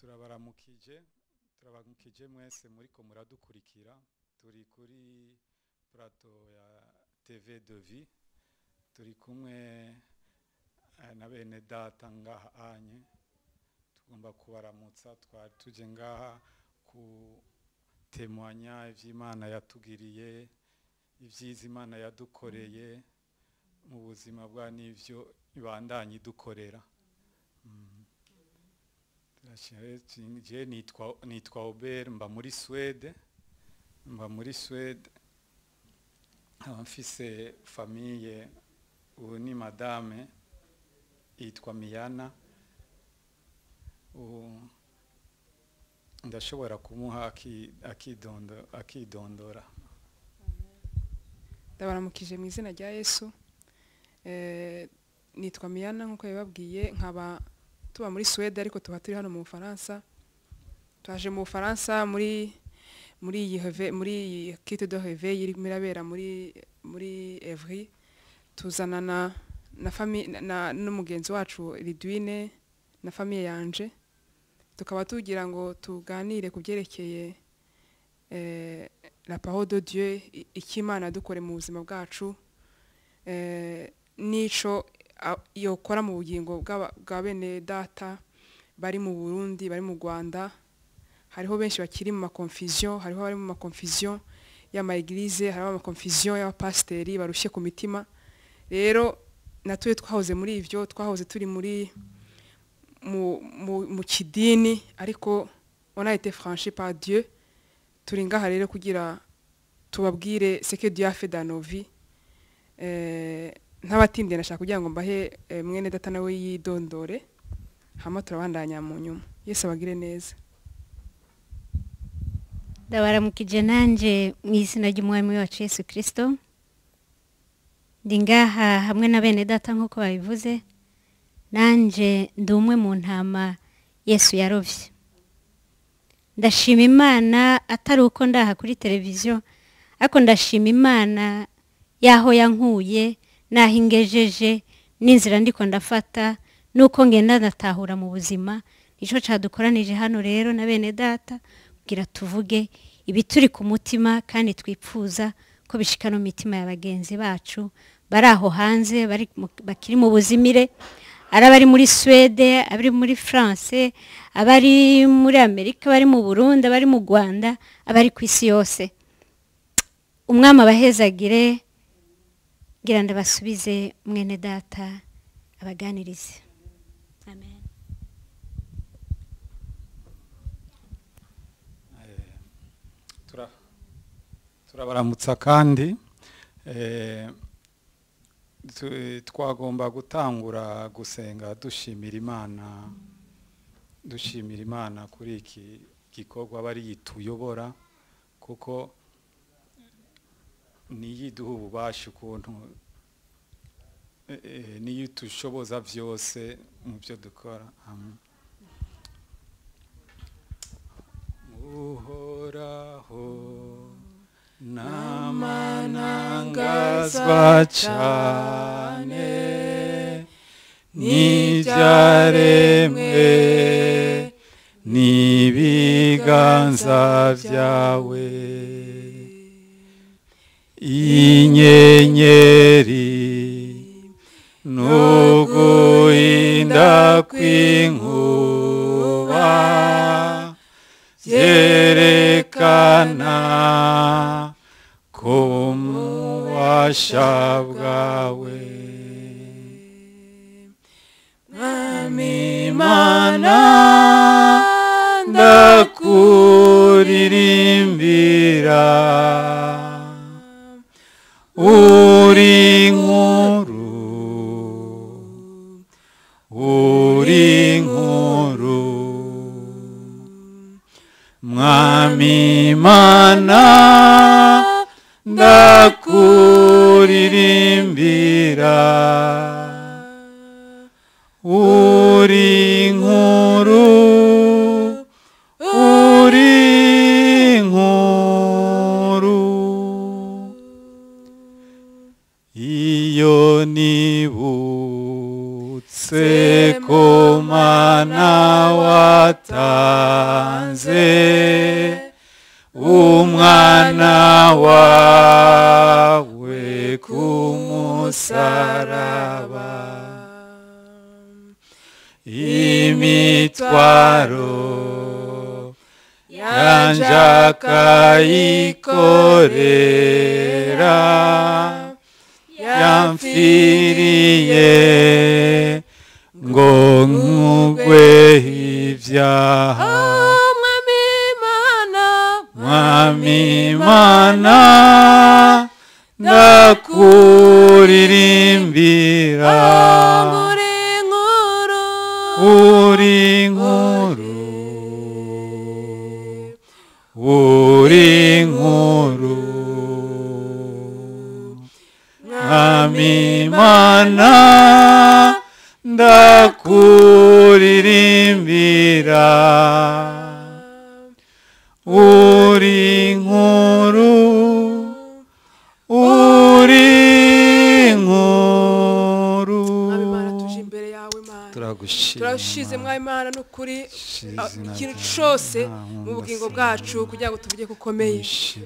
turabaramukije turabaramukije mwese muri ko muradukurikira turi kuri purato ya tv devi turi kumwe eh, na bene data ngaha anye tugomba kubaramutsa twari tujye ngaha ku temwanya iby'imana yatugiriye ibyiza imana yadukoreye mu buzima bwa n'ibyo ibandanya idukorera je nitwa nitwa mba muri Swede mba muri Swede nkaba ah, mfise famiye ni madame itwa miyana ndashobora kumuha akidondora ndabaramukije mu izina rya yesu eh, nitwa miyana nk'uko yababwiye nkaba tuba muri suwede ariko tuba turi hano mu bufaransa twaje mu bufaransa muri muri iyi heve muri iyi kite do heve irimo irabera muri muri evri tuzana na na fami na n'umugenzi wacu ridwine na famiye yanje tukaba tugira ngo tuganire ku byerekeye eh, la parole de Dieu icyo imana dukore mu buzima bwacu eh, n'icyo yokora mu bugingo bwa bene data bari mu burundi bari mu rwanda hariho benshi bakiri mu makonfisiyo hariho abari mu makonfisiyo y'amayigirize hariho amakonfisiyo y'abapasiteri barushye ku mitima rero natuye twahoze muri ibyo twahoze turi muri mu kidini ariko onayite franchi padiyo turi ngaha rero kugira tubabwire seke diyafe danovi eee eh, ntabatindiye nashaka kugira ngo mbahe eh, mwene data nawe yidondore hano turabandanya mu nyuma yese abagire neza ndabaramukije nanjye mu izina ry'umwami wacu Yesu kirisito ndi ngaha hamwe na bene data nk'uko babivuze nanjye ndi umwe mu ntama yesu yarobye ndashima imana atari uko ndaha kuri televiziyo ariko ndashima imana y'aho yankuye n'aho ingejeje n'inzira ndiko ndafata n'uko ngenda ndatahura mu buzima nicyo cyadukoranije hano rero na bene data kugira tuvuge ibituri ku mutima kandi twifuza ko bishikana mu mitima ya bagenzi bacu bari aho hanze bakiri mu buzimire ari abari muri suwede abari muri france abari muri amerika abari mu burundi abari mu rwanda abari ku isi yose umwami abahezagire ngira ngo basubize mwene data abaganirize eh, turabaramutsa kandi eh, twagomba gutangura gusenga dushimira imana dushimira imana kuri iki gikorwa bari tuyobora kuko niyo iduha ububasha ukuntu e, e, niyo itushoboza byose mu byo dukora uhoraho n'amanangazwa cyane n'ibyaremwe n'ibiganza byawe inyenyeri n'uguhinda kw'inkuba byerekana ko mu bwawe mwami mana ndakuririmba 우리 호루 우리 호루 마미마나 나쿠리림비라 우리 akaikorera yamfiriye ngo nkugwe ibyaha oh, mwami mana mwami mana ndakuririmbira oh, uri nkuru uri nkuru uri nkuru mwamimana ndakuririmbira uri turashize Imana n'ukuri uh, ikintu cyose mu bugingo bwacu kugira ngo tuvuge ko ukomeye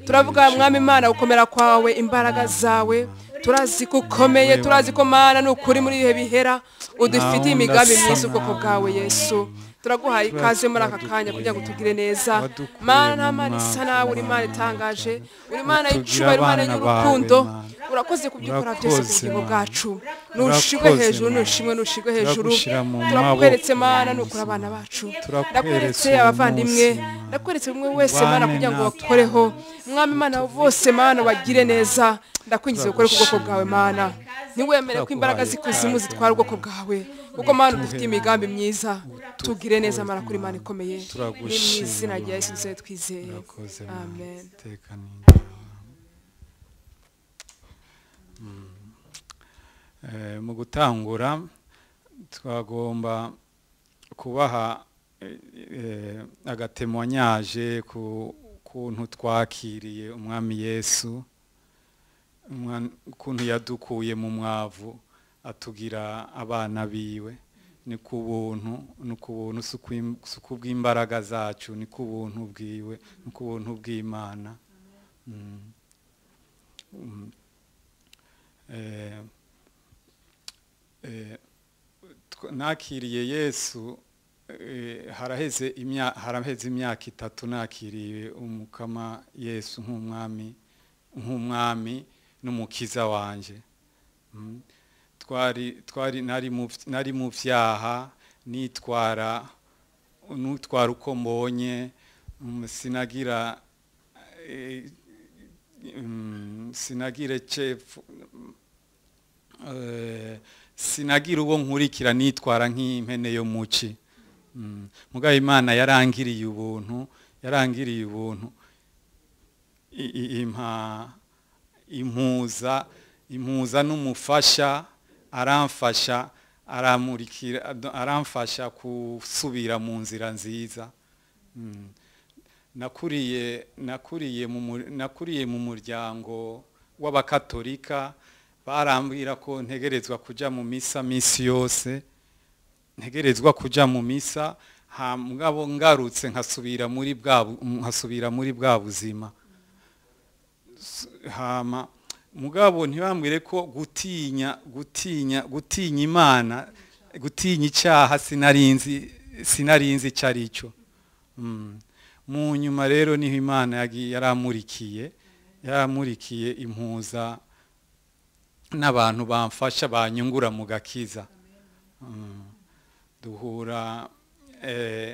turavuga imana gukomera kwawe imbaraga zawe turazi ko ukomeye turazi ko mana n'ukuri muri ibihe bihera udufitiye imigambi myiza ubwoko bwawe yesu turaguhaye ikaze muri aka kanya kugira ngo tugire neza mana mana isa nawe uri mana itangaje uri mana y'icyubahiro mana y'urukundo urakoze kubyikora byose ku bwacu nushigwe hejuru nushimwe nushigwe hejuru turakweretse mana nukura abana bacu ndakweretse abavandimwe ndakweretse umwe wese mana kugira ngo bakoreho mwami mana bose mana bagire neza ndakwinjiza gukora ku bwoko bwawe mana ntiwemere ko imbaraga z'ikuzimu zitwara ubwoko bwawe kuko mpamvu dufite imigambi myiza tugire neza amara kuri imana ikomeye ni mu rya yesu twizeye amen hmm. eh, mu gutangura twagomba kubaha eh, agatemwanyaje ku kuntu twakiriye umwami yesu ukuntu yadukuye mu mwavu atugira abana biwe ni ku buntu ni ku buntu si ku bw'imbaraga zacu ni ku buntu bwiwe ni ku buntu bw'imana mm. Mm. Eh, eh, nakiriye yesu eh, haraheze imyaka itatu nakiriye umukama yesu nk'umwami nk'umwami n'umukiza wanjye mm. twari twari nari mu byaha nitwara nutwara uko mbonye mm, sinagira eh, mm, sinagire cepfu eh, sinagira uwo nkurikira nitwara nk'impene yo muci mugabo imana yarangiriye ubuntu yarangiriye ubuntu impa impuza impuza n'umufasha aramfasha aramurikira aramfasha gusubira mu nzira nziza mm. nakuriye nakuriye mu nakuriye mu muryango w'abakatolika barambwira ko ntegerezwa kujya mu misa minsi yose ntegerezwa kujya mu misa nta mugabo ngarutse nkasubira muri bwa buzima hama mugabo ntibambwire ko gutinya gutinya gutinya imana gutinya icyaha sinarinzi sinarinzi icyo ari cyo hmm. mu nyuma rero niho imana yaramurikiye yaramurikiye impuza n'abantu bamfasha banyungura mu gakiza hmm. duhura eh,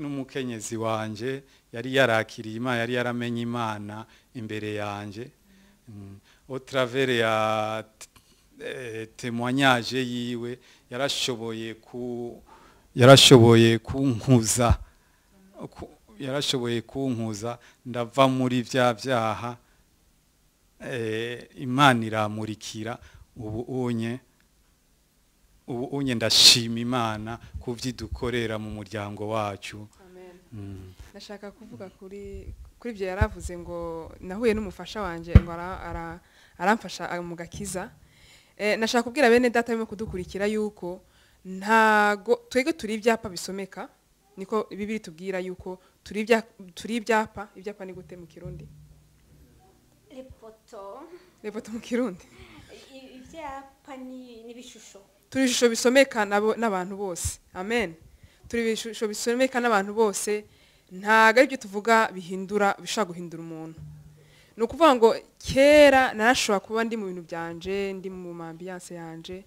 n'umukenyezi wanjye yari yarakiriye imana yari yaramenye imana imbere yanjye mm. otaravere ya eh, temuwanyaje yiwe yarashoboye ku yarashoboye kunkuza yarashoboye kunkuza ndava muri bya byaha eh, imana iramurikira ubu unye unye ndashima imana ku byo idukorera mu muryango wacu mm. ndashaka kuvuga kuri kuri ibyo yari ngo nahuye n'umufasha wanjye ngo aramfasha ah, mu gakiza eh, nashaka kubwira bene data arimo kudukurikira yuko ntago twebwe turi ibyapa bisomeka niko bibiri tubwira yuko turi ibyapa ibyapa ni gute mu kirundi repoto repoto mu kirundi ibyapa ni ibishusho turi ibishusho bisomeka n'abantu bose amen turi ibishusho bisomeka n'abantu bose ntabwo aribyo tuvuga bihindura bishobora guhindura umuntu ni ukuvuga ngo kera narashobora kuba ndi mu bintu byanje ndi mu mambiyanse yanje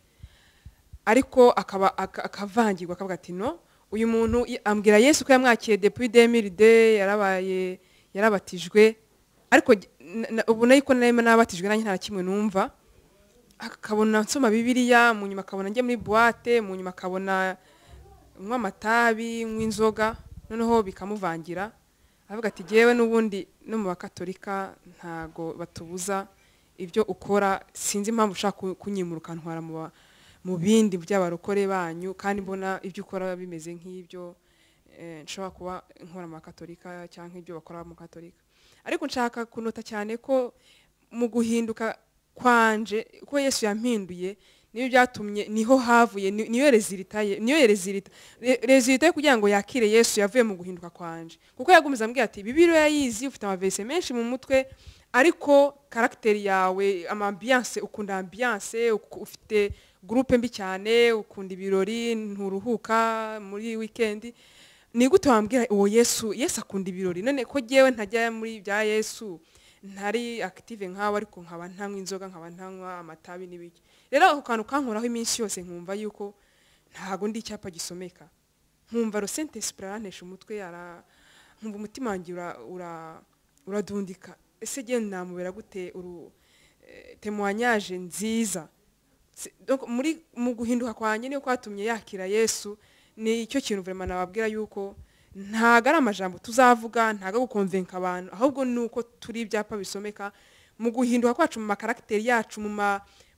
ariko akaba akavangirwa akavuga ati no uyu muntu ambwira yesu ko yamwakiye depuri demiride yarabaye yarabatijwe ariko ubu nayo ko nayo nabatijwe nanjye nta kimwe numva akabona nsoma Bibiliya mu nyuma akabona njye muri buwate mu nyuma akabona nywa amatabi nywa inzoga noneho bikamuvangira avuga ati ngewe n'ubundi no mu bakatolika ntago batubuza ibyo ukora sinzi impamvu ushaka kunyimuruka ntwara mu bindi by'abarokore banyu kandi mbona ibyo ukora bimeze nk'ibyo eh, nshobora kuba nkora mu bakatolika cyangwa ibyo bakora mu katolika ariko nshaka kunota cyane ko mu guhinduka kwanje ko yesu yampinduye niyo byatumye niho havuye niyo rezilita ye niyo rezilita rezilita yo kugira ngo yakire yesu yavuye mu guhinduka kwanje kuko yagumiza ambwira ati bibiriya yayizi ufite amavese menshi mu mutwe ariko karagiteri yawe ambiyanse ukunda ambiyanse ufite gurupe mbi cyane ukunda ibirori nturuhuka muri wikendi ni gute wambwira uwo yesu yesu akunda ibirori none ko ngewe ntajya muri bya yesu ntari akitive nk'aho ariko nkaba ntanywa inzoga nkaba ntanywa amatabi n'ibiki rero ako kantu kankoraho iminsi yose nkumva yuko ntabwo ndi icyapa gisomeka nkumva rosente sipuranisha umutwe yara nkumva umutima wanjye uradundika ese genda namubera gute uru eh, temuwanyaje nziza muri mu guhinduka kwa niyo kwatumye yakira yesu ni icyo kintu verema nababwira yuko ntago ari amajambo tuzavuga ntago gukomvenka abantu ahubwo ni uko turi ibyapa bisomeka mu guhinduka kwacu mu makaragiteri yacu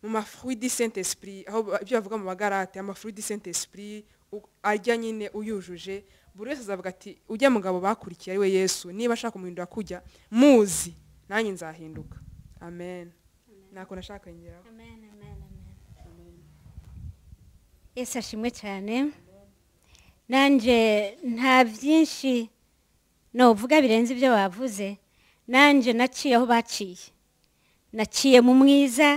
mu mafuridi sente esipuri aho ibyo bavuga mu magarate amafuridi sente esipuri ajya nyine uyujuje buri wese azavuga ati ujya mugabo bakurikiye ari we yesu niba ashaka kumuhindura kujya muzi nanjye nzahinduka amen ntako nashaka kongeraho yesu ashimwe cyane nanjye nta byinshi ntuvuga birenze ibyo wavuze, nanjye naciye aho baciye naciye mu mwiza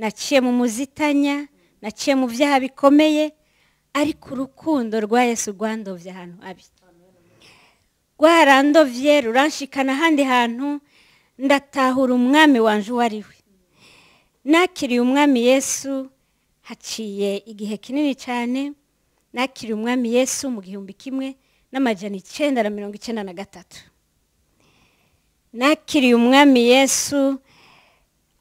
naciye mu muzitanya naciye mu byaha bikomeye ariko urukundo rwa Yesu rwandovye ahantu habi rwarandovye ruranshikana ahandi hantu ndatahura umwami wanje uwo ari we nakiriye umwami yesu haciye igihe kinini cyane nakiriye umwami yesu mu gihumbi kimwe n'amajyana icyenda na mirongo icyenda na gatatu nakiriye umwami yesu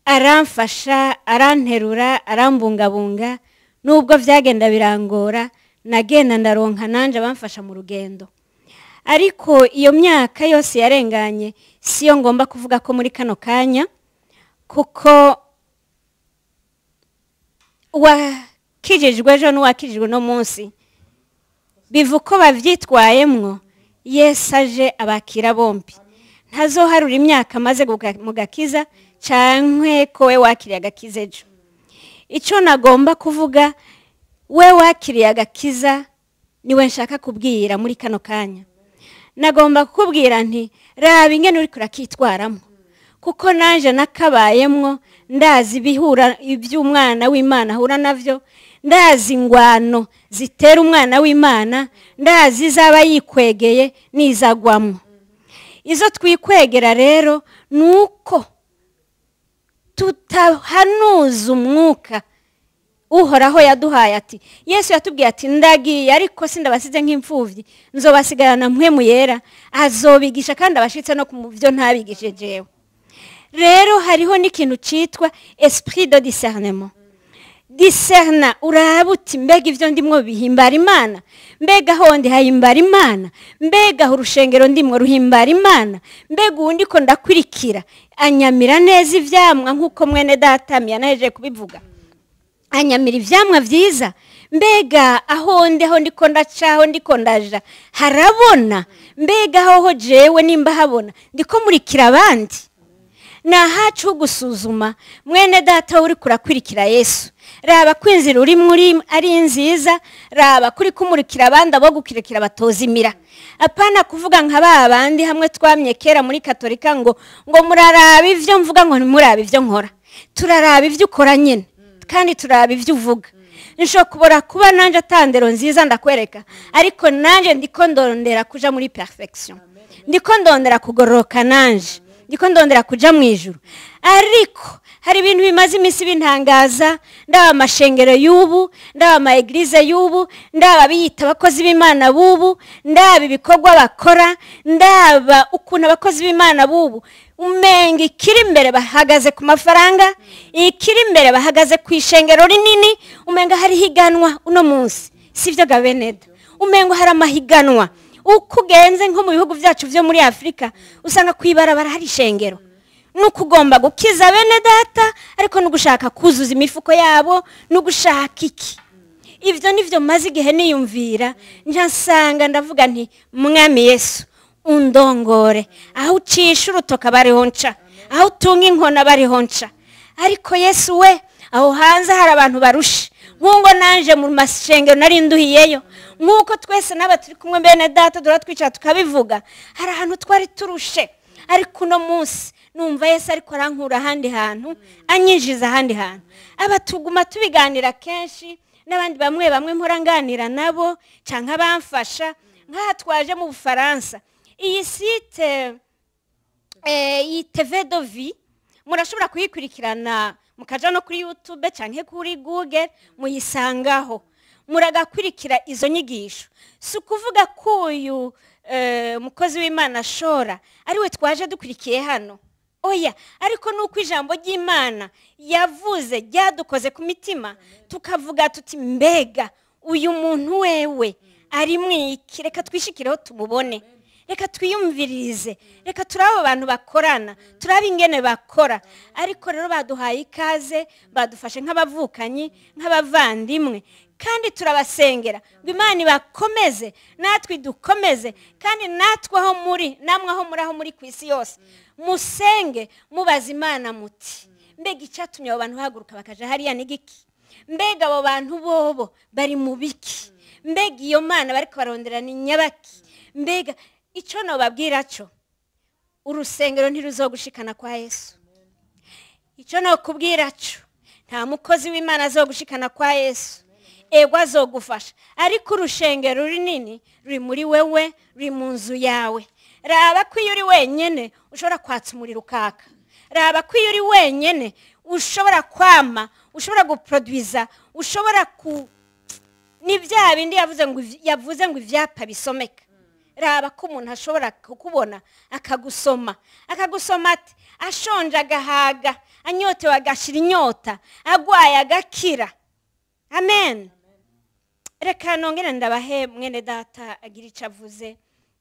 aramfasha aranterura arambungabunga nubwo byagenda birangora nagenda ndaronka nanjye abamfasha mu rugendo ariko iyo myaka yose yarenganye si yo ngomba kuvuga ko muri kano kanya kuko uwakijijwe ejo n'uwakijijwe uno munsi biva uko babyitwayemo yesi aje abakira bombi ntazoharura imyaka amaze mu gakiza cyangwa ko we wakiriye agakiza ejo icyo nagomba kuvuga we wakiriye agakiza niwe nshaka kubwira muri kano kanya nagomba kukubwira nti raba ingene uri kurakitwaramo kuko nanjye nakabayemwo ndazi ibihura iby'umwana w'imana ahura nabyo ndazi ingwano zitera umwana w'imana ndazi izaba yikwegeye n'izagwamo izo twikwegera rero ni uko tutahanuza umwuka uhoraho yaduhaye ati yesu yatubwiye ati ndagiye ariko sindabasize nk'imfubyi nzobasigarana mwe mu yera azobigisha kandi abashyitse no ku byo jewe rero hariho n'ikintu cyitwa esprit de discernement Diserna uraba uti mbega ibyo ndimwo bihimbara imana mbega hondi hahimbara imana mbega urushengero ndimo ruhimbara imana mbega uwundi ko ndakurikira anyamira neza ibyamwa nk'uko mwene datamya naheje kubivuga anyamira ibyamwa byiza mbega aho ndi aho ndiko ndaca aho ndiko ndaja harabona mbega aho jewe nimba habona ndiko murikira abandi ni ahacu ho gusuzuma mwene data uri kurakurikira yesu raba ko inzira uri muri ari nziza raba kuri kumurikira abandi abo gukirikira batozimira imira apana kuvuga nka ba bandi hamwe twamye kera muri katolika ngo ngo muraraba ibyo mvuga ngo ntimurabe ibyo nkora turaraba ibyo ukora nyine kandi turaba ibyo uvuga nshobora kuba nanjye atandero nziza ndakwereka ariko nanjye ndiko ndondera kuja muri perfection ndiko ndondera kugororoka nanjye ndiko ndondera kujya mu ijuru ariko hari ibintu bimaze iminsi bintangaza ndaba amashengero y'ubu ndaba ama y'ubu ndaba abiyita abakozi b'imana b'ubu ndaba ibikorwa bakora ndaba ukuntu abakozi b'imana b'ubu umenga ikiri imbere bahagaze ku mafaranga ikiri imbere bahagaze ku ishengero rinini umenga hari higanwa uno munsi si byo gabeneda umenga hari amahiganwa uko ugenze nko mu bihugu byacu byo muri afurika usanga ku ibarabara hari ishengero ni uko ugomba gukiza bene data ariko n'ugushaka kuzuza imifuko yabo n'ugushaka iki ibyo nibyo maze igihe niyumvira nyasanga ndavuga nti mwami yesu undongore aho ucisha urutoka bariho nca aho utunga inkona bariho nca ariko yesu we aho hanze hari abantu barusha nk'ubwo naje mu masengero nari nduhiyeyo nk'uko twese n'aba turi kumwe bene data duhora twicara tukabivuga hari ahantu twari turushe ariko uno munsi numva yese ariko arankura ahandi hantu anyinjiza ahandi hantu aba tuguma tubiganira kenshi n'abandi bamwe bamwe nganira nabo cyangwa bamfasha nk'aha twaje mu bufaransa iyi site iyi eh, dovi murashobora kuyikurikirana mukaja no kuri yutube cyangwa kuri google muyisangaho muragakurikira izo nyigisho si ukuvuga ko uyu eh, mukozi w'imana ashora ariwe twaje dukurikiye hano oya ariko ni uko ijambo ry'imana yavuze ryadukoze ku mitima tukavuga tuti mbega uyu muntu wewe ari mwiki reka twishyikireho tumubone reka twiyumvirize reka turi abo bantu bakorana turi ab'ingene bakora ariko rero baduhaye ikaze badufashe nk'abavukanyi nk'abavandimwe kandi turabasengera ngo imana ibakomeze natwe dukomeze kandi natwe aho muri namwe aho muri aho muri ku isi yose musenge mubaza imana muti mbega icyatumye abo bantu bahaguruka bakaja hariya n'igiki mbega abo bantu bobo bari mu biki mbega iyo mana bari barondera ni nyabaki mbega icyo nababwira cyo urusengero ntiruzogushikana kwa yesu icyo nakubwira cyo nta mukozi w'imana azogushikana kwa yesu ego azogufasha ariko urusengero runini ruri muri wewe ruri mu nzu yawe raba ko iyo uri wenyine ushobora kwatsa umuriro ukaka raba ko iyo uri wenyine ushobora kwama ushobora guporoduwiza ushobora ku ni bya bindi yavuze ngo ibyapa bisomeka raba ko umuntu ashobora kukubona akagusoma akagusoma ati ashonje agahaga anyotewe agashira inyota agwaye agakira amen reka nongere ndabahe mwene data agira icyo avuze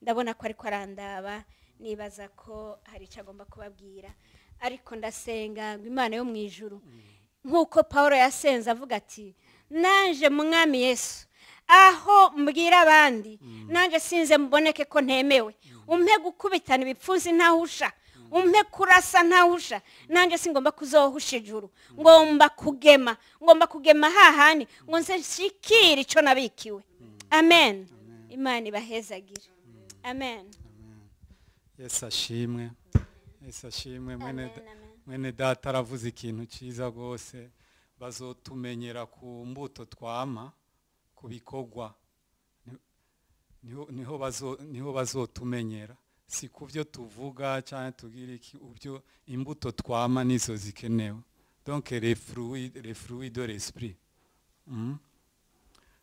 ndabona ko ariko arandaba nibaza ko hari icyo agomba kubabwira ariko ndasenga ngo imana yo mu ijuru mm. nk'uko paul yasenze avuga ati nanje mwami yesu aho mbwira abandi mm. nanjye sinze mboneke ko ntemewe mm. umpe gukubitana ibipfuzi ntahusha mm. umpe kurasa ntahusha nanjye singomba kuzohusha ijuru ngomba kugema ngomba kugema hahandi ngo nze icyo nabikiwe amen imana ibahezagire amen yesi ashimwe yesi ashimwe mwene data aravuze ikintu cyiza rwose bazotumenyera ku mbuto twama ku bikorwa niho bazotumenyera si ku byo tuvuga cyane tubwira iki ubyo imbuto twama nizo zikenewe donke refuruwi do resipuri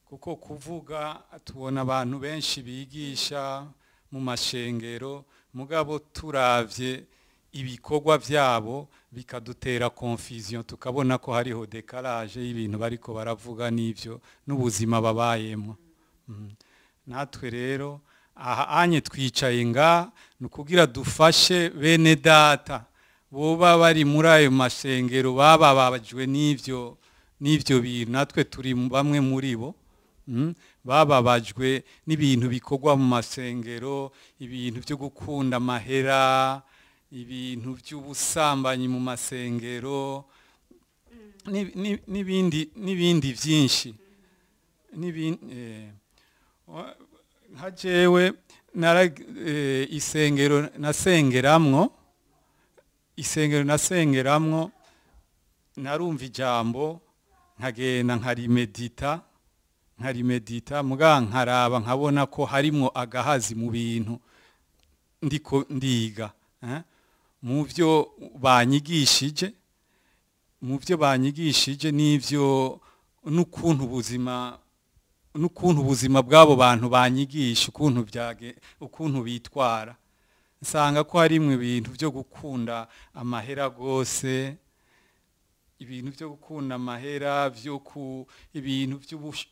kuko kuvuga tubona abantu benshi bigisha mu mashengero mugabo turabye ibikorwa byabo bikadutera konfiziyo tukabona ko hariho dekaraje y'ibintu bariko baravuga n'ibyo n'ubuzima babayemo mm. natwe rero aha anye twicaye nga ni ukugira dufashe bene data boba bari muri ayo masengero baba babajwe n'ibyo n'ibyo bintu natwe turi bamwe muri bo mm, bababajwe n'ibintu bikorwa mu masengero ibintu byo gukunda amahera ibintu by'ubusambanyi mu masengero mm. n'ibindi n’ibindi byinshi mm. eh, nka jewe eh, isengero nasengeramwo isengero nasengeramwo narumva ijambo nkagenda nkarimedita nkarimedita mbwa nkaraba nkabona ko harimo agahazi mu bintu ndiko ndiga eh. mu byo banyigishije mu byo banyigishije n'ibyo n'ukuntu ubuzima n'ukuntu ubuzima bw'abo bantu banyigisha ukuntu byage ukuntu bitwara nsanga ko harimwo ibintu byo gukunda amahera rwose ibintu byo gukunda amahera byo ku ibintu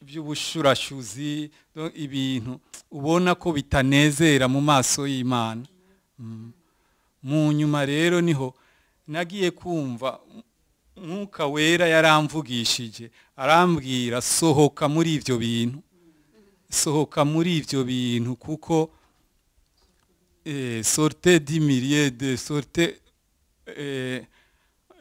by'ubushurashuzi ibintu ubona ko bitanezera mu maso y'imana mm. mu nyuma rero niho nagiye kumva umwuka wera yaramvugishije arambwira sohoka muri ibyo bintu sohoka muri ibyo bintu kuko eh, sorte miriede sorte eh,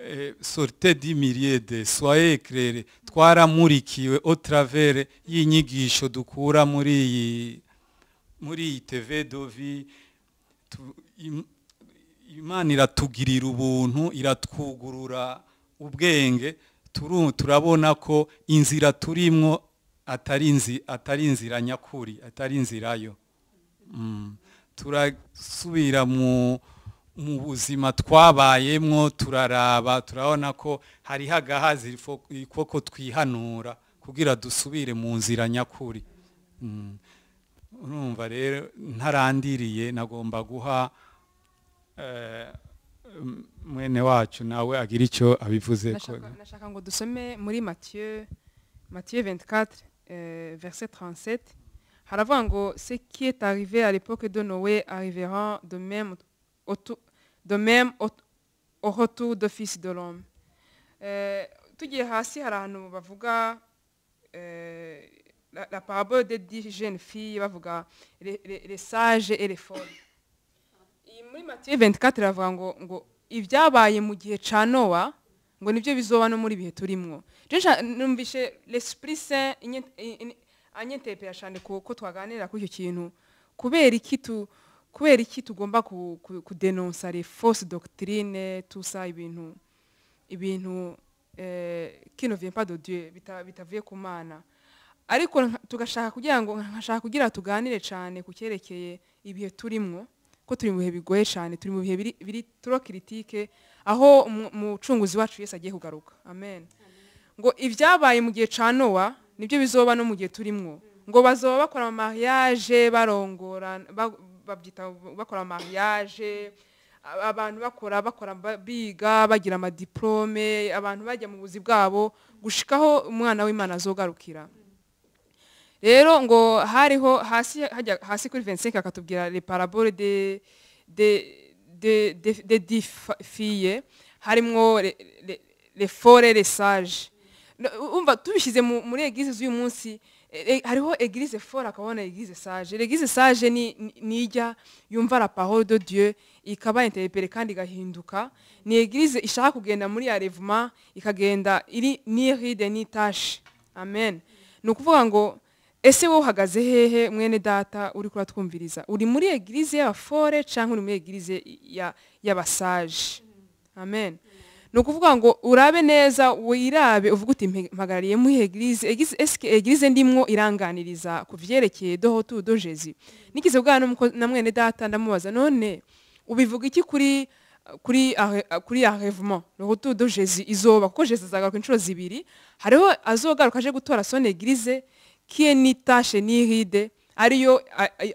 eh, sorte miriede soye eclaire twaramurikiwe au travers y'inyigisho dukura muri iyi muri iyi tv dovi imana iratugirira ubuntu iratwugurura ubwenge turabona ko inzira turimwo atari inzira nyakuri atari inzira yo mm. turasubira mu buzima twabayemo turaraba turabona ko hariho agahazi koko twihanura kugira dusubire mu nzira nyakuri mm. urumva rero ntarandiriye nagomba guha Eh, mwene wacu nawe agira icyo abivuze nashaka ngo dusome muri matiyo matiyo 24 verset 37 haravuga ngo ce qui est arrivé à l'époque de noé arrivera de même de même au retour de fils de l'homme eh, tugiye hasi hari ahantu bavuga eh, la parabole des dix jeunes filles bavuga les sages et les folles iyi muri matiyu venti katire iravuga ngo ngo ibyabaye mu gihe cya nowa ngo nibyo bizoba no muri bihe turimwo numvise resipuri se anyetepera cyane ko twaganira kuri icyo kintu kubera iki tu kubera iki tugomba kudenonsa fausse dogitirine tusa ibintu ibintu kino eh, dieu bitavuye ku mana ariko tugashaka kugira ngo nkashaka kugira tuganire cyane ku cyerekeye ibihe turimwo ko turi mu bihe bigoye cyane turi mu bihe biri turokiritike aho umucunguzi wacu wese agiye kugaruka amen ngo ibyabaye mu gihe cya nowa nibyo bizoba no mu gihe turimo ngo bazoba bakora amamariyaje barongorana babyita bakora amamariyaje abantu bakora bakora biga bagira amadiplome abantu bajya mu buzi bwabo gushikaho umwana w'imana azogarukira rero ngo hariho hasi hasi kuri vensenke akatubwira reparabore de de de difiye harimo refore resaje umva tubishyize muri egize z'uyu munsi e, e, hariho egize fora akabona egize sage egize sage ni ijya yumva la parole dieu ikaba interepere kandi igahinduka ni egize ishaka kugenda muri ya revuma ikagenda iri ni ride ni tashe amen ni ukuvuga ngo ese wowe uhagaze hehe mwene data uri kuratwumviriza uri muri egirize y'abafore cyangwa uri muri egirize y'abasaje amen ni ukuvuga ngo urabe neza wirabe uvuga uti mpagarariye muri egirize egirize ndimwo iranganiriza ku byerekeye doho tu do jezi na mwene data ndamubaza none ubivuga iki kuri kuri kuri arevement rohutu do jezi izoba kuko jezi azagaruka inshuro zibiri hariho azogaruka aje gutora sone egirize kiye n'itashe n'ihide ariyo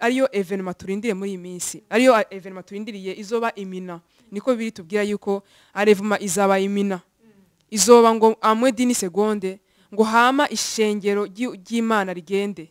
ariyo evenema turindiriye muri iyi minsi ariyo evenema turindiriye izoba imina niko biri tubwira yuko arevuma izaba imina izoba ngo amwe dini segonde ngo hama ishengero ry'imana rigende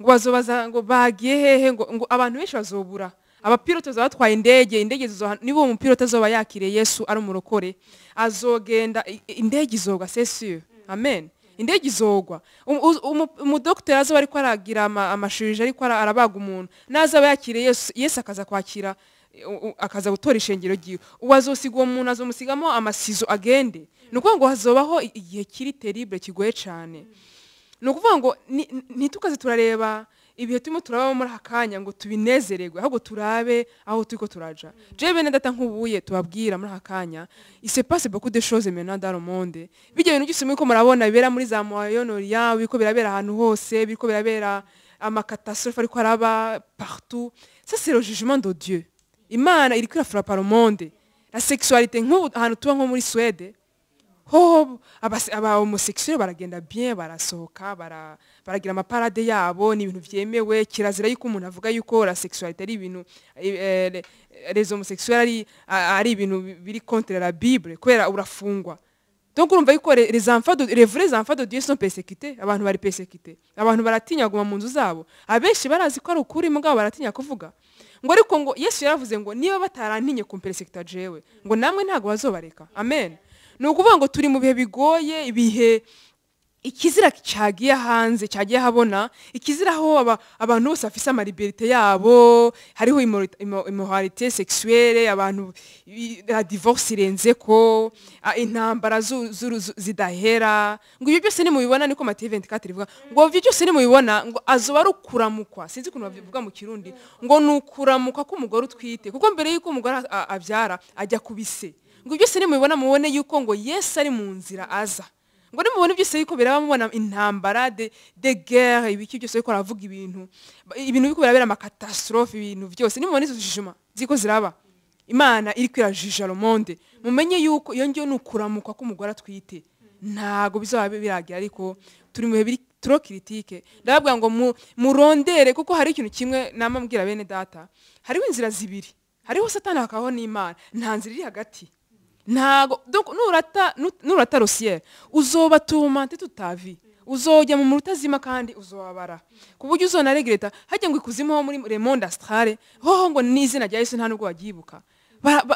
ngo bazobaza ngo bagiye hehe ngo abantu benshi bazobura abapilote batwaye indege indege niba uwo mupilote azoba yakiriye yesu ari umurokore azogenda indege izoga sesiyo amen indege izogwa um, um, umudogiteri azaba ariko aragira amashurije ariko arabaga umuntu n'azaba yakiriye yesu akaza kwakira akaza gutora ishengero ryiwe ubu azosiga uwo muntu azomusigamo amasizo agende ni ukuvuga ngo hazobaho igihe kiri teribure kigoye cyane ni ukuvuga ngo ntitukaze turareba ibihe turimo turabamo muri aka kanya ngo tubinezererwe ahubwo turabe aho turi ko turaja jewe bene data nk'ubuye tubabwira muri aka kanya ise pase beaucoup de choses maintenant dans le monde byose muriko murabona bibera muri za moyonoriya biriko birabera ahantu hose biriko birabera amakatastrophe ariko araba partout ça c'est le Dieu imana iriko irafurapara monde la sexualité nk'ubu ahantu tuba nko muri Suède baragenda barasohoka baragira amaparade yabo kirazira avuga y’uko ari ari ibintu eh, eh, biri la bible urafungwa abantu abantu baratinya baratinya mu nzu zabo abenshi barazi ko ukuri kuvuga ngo ngo ngo ngo ariko Yesu yaravuze jewe namwe amen. ni ukuvuga ngo turi mu bihe bigoye ibihe ikizira cyagiye hanze cyagiye habona ikizira aho abantu bose bafise amaliberite yabo hariho imoralite sexuelle abantu la divorce irenze ko intambara zidahera ngo ibyo byose ni niko Matthew 24 rivuga ngo ibyo byose ni ngo azoba ari ukuramukwa sinzi ukuntu babivuga mu kirundi ngo ni ukuramuka k'umugore utwite kuko mbere y'uko umugore abyara ajya kubise ngo byose nimubibona mubone yuko ngo yesu ari mu nzira aza ngo nimubone byose yuko biraba mubona intambara de de guerre ibiki byose ariko aravuga ibintu ibintu biri kubera amakatastrophe ibintu byose nimubona izo jijima ziko ziraba imana iri kwirajija romonde mumenye yuko iyo ngiyo ni ukuramuka k'umugore atwite ntabwo bizaba biragira ariko turi mu bihe biri turo kiritike ndababwira ngo murondere kuko hari ikintu kimwe namambwira bene data hariho inzira zibiri hariho satani hakabaho n'imana nta nzira iri hagati ntago nurata rusiyeri uzoba tumante tutavi uzojya mu mutazima kandi uzobabara ku buryo uzonarega leta hajya ngo ikuzimu ho muri remonde asitare hoho ngo n'izina rya yesu nta nubwo wagibuka.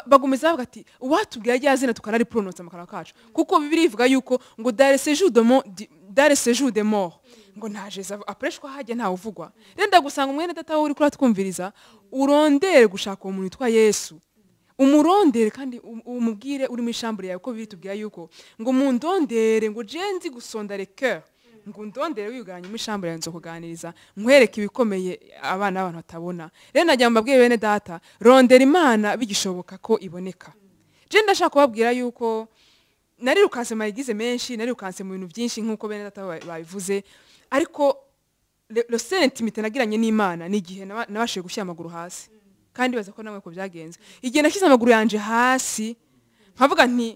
bagomeza bavuga ati uwatubwira rya zina tukanari purononsa amakara kacu kuko bibiri ivuga yuko ngo dare sejour de ngo najeza akoreshwa hajya ntawe uvugwa rero ndagusanga umwene data uri kuratwumviriza urondere gushaka uwo muntu witwa yesu umurondere kandi um-, umubwire uri muri shambure yawe ko bitubwira yuko ngo mundondere ngo jenzi gusondare ke ngo undondere wiganye muri shambure yawe kuganiriza nkwereke ibikomeye abana b'abantu batabona rero najya mbabwire bene data rondera imana bigishoboka ko iboneka jenda ashaka kubabwira yuko nari rukanse mayigize menshi nari rukanse mu bintu byinshi nk'uko bene data babivuze ariko rosenti mitinagiranye n'imana ni igihe nabashije gushyira amaguru hasi kandi baza ko namwe ko byagenze igihe nashyize amaguru yanjye hasi nkavuga nti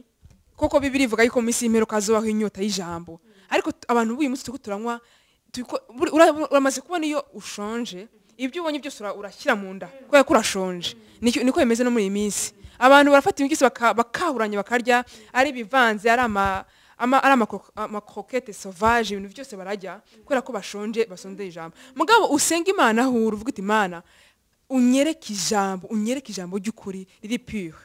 koko bibiri ivuga yuko mu minsi y'imperuka hazubaho inyota y'ijambo ariko abantu b'uyu munsi turi turanywa uramaze kubona iyo ushonje ibyo ubonye byose urashyira mu nda kubera ko urashonje niko bimeze no muri iyi minsi abantu barafata ibintu bakahuranya bakarya ari ibivanze ari amakokete sovaje ibintu byose barajya kubera ko bashonje basonzeye ijambo mugabo usenga imana aho uruvuga uti imana unyereke ijambo unyereke ijambo ry'ukuri riri pure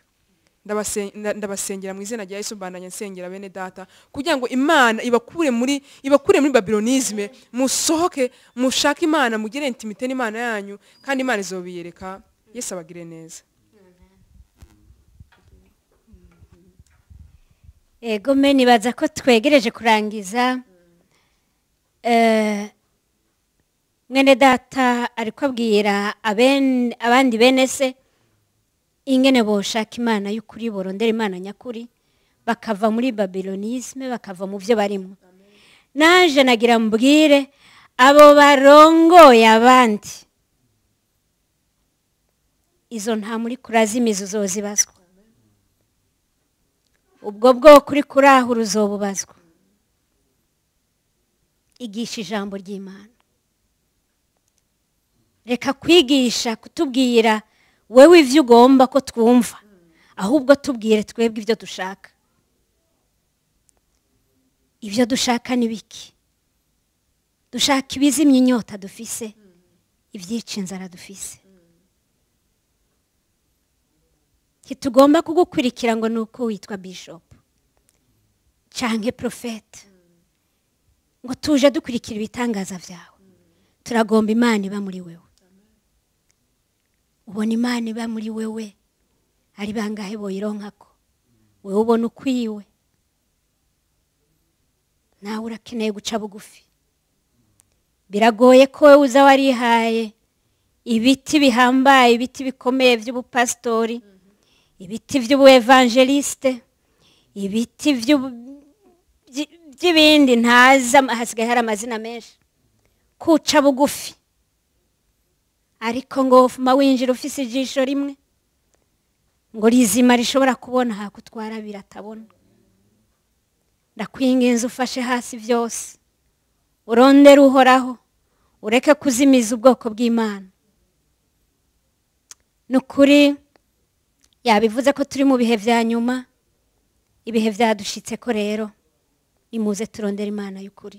ndabasengera mu izina rya Yesu bandanya nsengera bene data kugira ngo imana ibakure muri ibakure muri babironizme musohoke mushake imana mugire intimite n'imana yanyu kandi imana izobiyereka Yesu abagire neza ego meni ko twegereje kurangiza eh, mwene data ari kubabwira abandi bene se ingene boshaka imana y'ukuri borondera imana nyakuri bakava muri babilonisme bakava mu byo barimo naje nagira mbwire abo barongoye abandi izo nta muri kurazimiza uzozibazwa ubwo bwoko uri kurahura uzobubazwa igisha ijambo ry'imana reka kwigisha kutubwira wewe ibyo ugomba ko twumva ahubwo tubwire twebwe ibyo dushaka ibyo dushaka ni biki dushaka ibizimya inyota dufise ibyica inzara dufise ntitugomba kugukurikira ngo ni uko witwa bishopu cyangwa porofeti ngo tuje dukurikira ibitangaza byawe turagomba imana iba muri wewe ubona imana iba muri wewe ari bangahe boyironka ko wowe ubona ukwiwe nawe urakeneye guca bugufi biragoye ko wowe uza warihaye ibiti bihambaye ibiti bikomeye by'ubupasitori ibiti by'ubuevangeliste ibiti by'ibindi ntazi hasigaye hari amazina menshi kuca bugufi ariko ngo wofuma winjira ufise ijisho rimwe ngo rizima rishobora kubona hakutwara biratabona ndakwinginze ufashe hasi byose urondere uhoraho ureke kuzimiza ubwoko bw'imana ni ukuri yabivuze ko turi mu bihe bya nyuma ibihe byadushitse ko rero nimuze turondera imana y'ukuri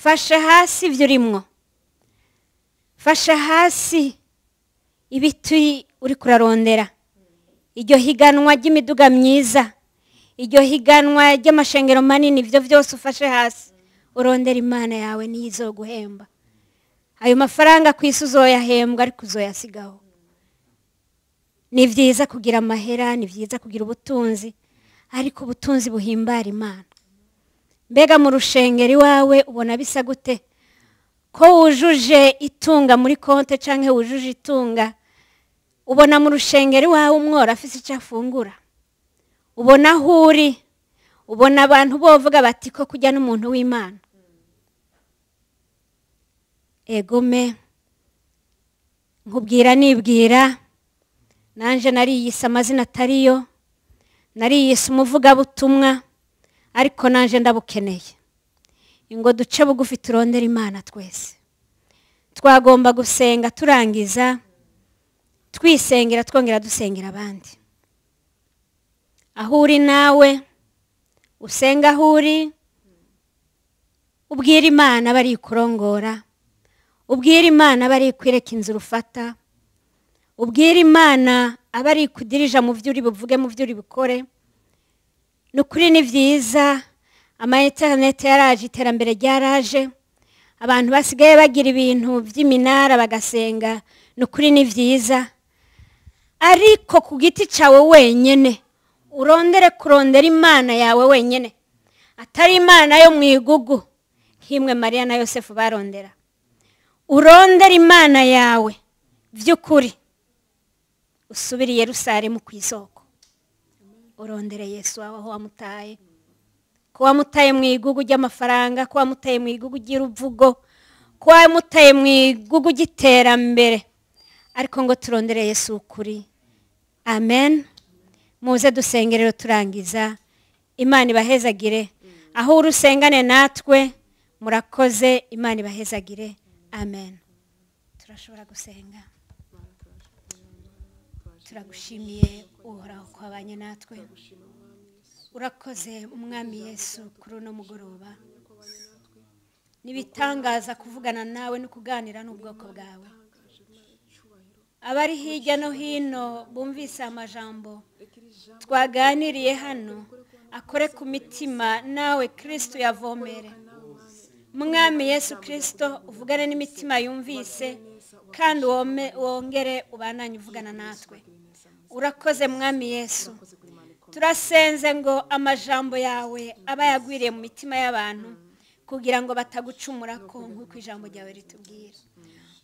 fashe hasi ibyo urimwo fasha hasi ibiti uri kurarondera iryo higanwa ry'imiduga myiza iryo higanwa ry'amashengero manini ibyo byose ufashe hasi urondera imana yawe niyo guhemba. ayo mafaranga ku isi uzoyahembwa ariko uzoyasigaho ni byiza kugira amahera ni byiza kugira ubutunzi ariko ubutunzi buhimbara imana mbega mu rushengero iwawe ubona bisa gute ko wujuje itunga muri konti cyangwa wujuje itunga ubona mu rushengeri wawe umwora afite icyo afungura ubona aho uri ubona abantu bovuga bati ko kujya n'umuntu w'imana egome nkubwira nibwira nanjye nariyise amazina atariyo nariyise umuvugabutumwa ariko nanjye ndabukeneye ngo duce bugufi turondere imana twese twagomba gusenga turangiza twisengera twongera dusengera abandi aho uri nawe usenga aho uri ubwira imana bari ikurongora ubwira imana aba ari ikwereka inzira ubwira imana aba ari mu byo uri buvuge mu byo uri bukore ni ukuri ni byiza ama interineti yaraje iterambere ryaraje abantu basigaye bagira ibintu by'iminara bagasenga ni ukuri ni byiza ariko ku giti cyawe wenyine urondere kurondera imana yawe wenyine atari imana yo mu igugu nk'imwe mariya na yosefu barondera urondere imana yawe by'ukuri usubire i Yerusalemu ku isoko urondere yesu wawe aho wamutaye kuba mu igugu ry'amafaranga kuba mu igugu ry'uruvugo kuba mutaye mu igugu ry'iterambere ariko ngo turondere Yesu ukuri amen muze dusengerero turangiza imana ibahezagire aho urusengane natwe murakoze imana ibahezagire amen turashobora gusenga turagushimiye uhoraho kwabanye natwe urakoze umwami yesu kuri uno mugoroba n'ibitangaza kuvugana nawe no kuganira n'ubwoko bwawe abari hirya no hino bumvise amajambo twaganiriye hano akore ku mitima nawe kirisito yavomere mwami yesu kirisito uvugane n'imitima yumvise kandi wongere ubananye uvugana natwe urakoze mwami yesu turasenze ngo amajambo yawe aba yagwiriye mu mitima y'abantu kugira ngo batagucumura ko nk'uko ijambo ryawe ritubwira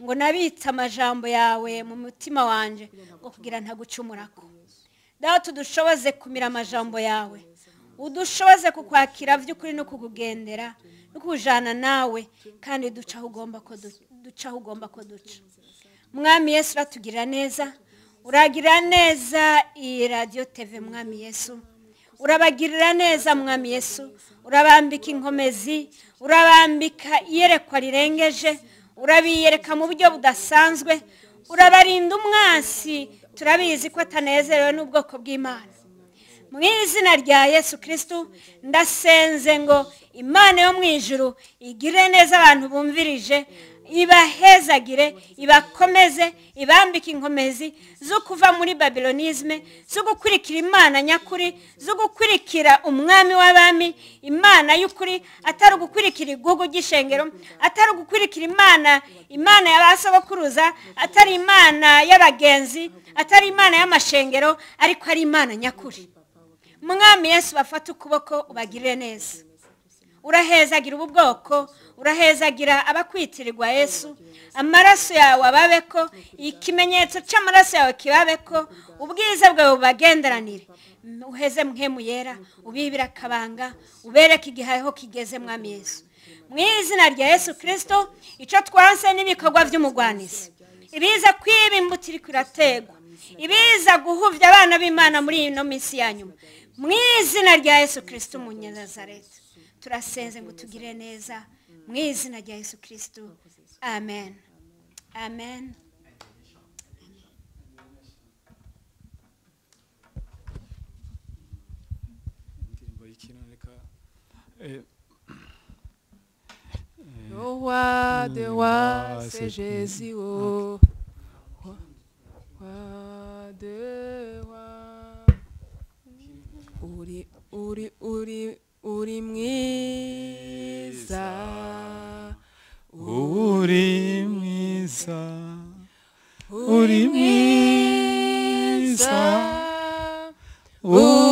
ngo nabitse amajambo yawe mu mutima wanjye ngo kugira ntagucumura ko dawe tudushoboze kumira amajambo yawe udushoboze kukwakira by'ukuri no kukugendera no kujana nawe kandi duca aho ugomba ko duca mwami yesu uratugirira neza uragira neza iyi radiyo teve mwami yesu urabagirira neza mwami yesu urabambika inkomezi urabambika iyerekwa rirengeje urabiyereka mu buryo budasanzwe urabarinda umwasi turabizi ko atanezerewe n'ubwoko bw'imana mu izina rya yesu kirisitu ndasenze ngo imana yo mu ijuru igire neza abantu bumvirije ibahezagire ibakomeze ibambike inkomezi zo kuva muri babironizme zo gukurikira imana nyakuri zo gukurikira umwami w'abami imana y'ukuri atari ugukurikira igihugu gishengero atari ugukurikira imana imana y'abasogokuruza atari imana y'abagenzi atari imana y'amashengero ariko ari imana nyakuri mwami yesu bafate ukuboko ubagirire neza urahezagira ubu bwoko urahezagira abakwitirirwa yesu amaraso yawe ababe ko ikimenyetso cy'amaraso yawe kibabe ko ubwiza bwawe bubagenderanire uheze mwe yera ubibira akabanga ubereke igiheho kigeze mwami yesu mu izina rya yesu kirisito icyo twanse n'ibikorwa by'umugwanizi ibiza kwiba imbuto iri kurategwa ibiza guhubya abana b'imana muri ino minsi ya nyuma mu izina rya yesu kirisito umunyazareta turasenze ngo tugire neza mu izina rya yesu kirisito amen amen Le é roi des rois, c'est Jésus. Oh. roi des é rois. Uri, Uri, Uri. uri mwiza uri mwiza uri mwiza uri